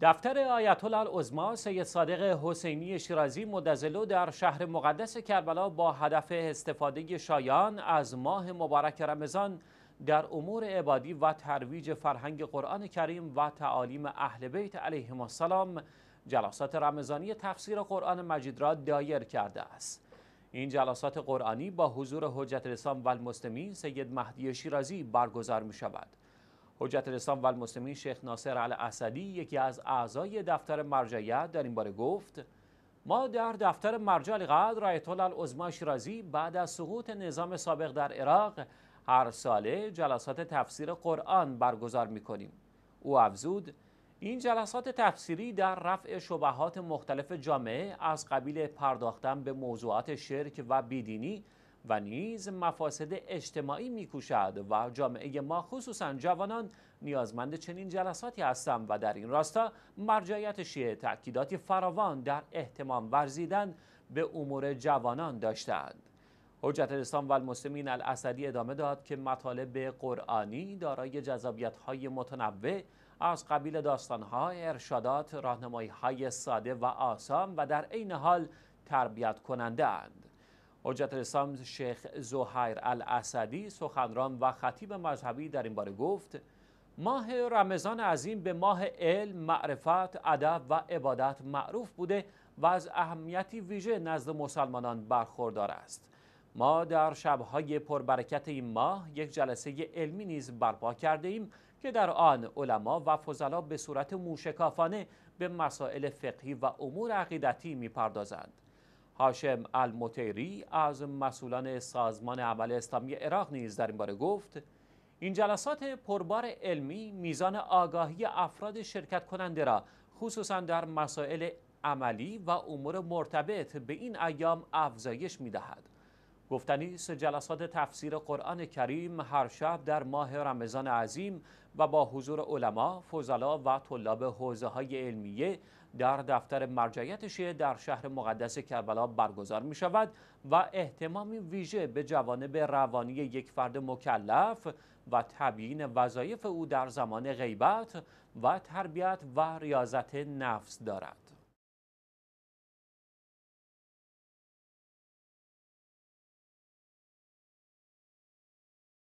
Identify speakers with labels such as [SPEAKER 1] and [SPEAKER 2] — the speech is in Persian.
[SPEAKER 1] دفتر آیت الله العظما سید صادق حسینی شیرازی مدزلو در شهر مقدس کربلا با هدف استفاده شایان از ماه مبارک رمضان در امور عبادی و ترویج فرهنگ قرآن کریم و تعالیم اهل بیت علیهم السلام جلسات رمضانی تفسیر قرآن مجید را دایر کرده است این جلسات قرآنی با حضور حجت الاسلام و سید مهدی شیرازی برگزار می شود حجت الاسلام و المسلمین شیخ ناصر الاسدی یکی از اعضای دفتر مرجعیت در این باره گفت ما در دفتر مرجع القدر آیت الله شیرازی بعد از سقوط نظام سابق در عراق هر ساله جلسات تفسیر قرآن برگزار می کنیم. او افزود این جلسات تفسیری در رفع شبهات مختلف جامعه از قبیل پرداختن به موضوعات شرک و بیدینی و نیز مفاسد اجتماعی میکوشد و جامعه ما خصوصا جوانان نیازمند چنین جلساتی هستند و در این راستا مرجعیت شیعه تأکیداتی فراوان در احتمام ورزیدن به امور جوانان داشتند حجت الاسلام و الاسدی ادامه داد که مطالب قرآنی دارای جذابیت های متنوع از قبیل داستانها، ارشادات، راهنمایی های ساده و آسان و در عین حال تربیت کننده اند. حجت الاسلام شیخ زهیر الاسدی سخنران و خطیب مذهبی در این باره گفت ماه رمضان عظیم به ماه علم، معرفت، ادب و عبادت معروف بوده و از اهمیتی ویژه نزد مسلمانان برخوردار است. ما در شبهای پربرکت این ماه یک جلسه علمی نیز برپا کرده ایم که در آن علما و فضلا به صورت موشکافانه به مسائل فقهی و امور عقیدتی میپردازند. هاشم المتیری از مسئولان سازمان عمل اسلامی عراق نیز در این باره گفت این جلسات پربار علمی میزان آگاهی افراد شرکت کننده را خصوصا در مسائل عملی و امور مرتبط به این ایام افزایش می دهد. گفتنی جلسات تفسیر قرآن کریم هر شب در ماه رمضان عظیم و با حضور علما، فضلا و طلاب حوزه های علمیه در دفتر مرجعیت شیعه در شهر مقدس کربلا برگزار می شود و احتمامی ویژه به جوانب روانی یک فرد مکلف و تبیین وظایف او در زمان غیبت و تربیت و ریاضت نفس دارد.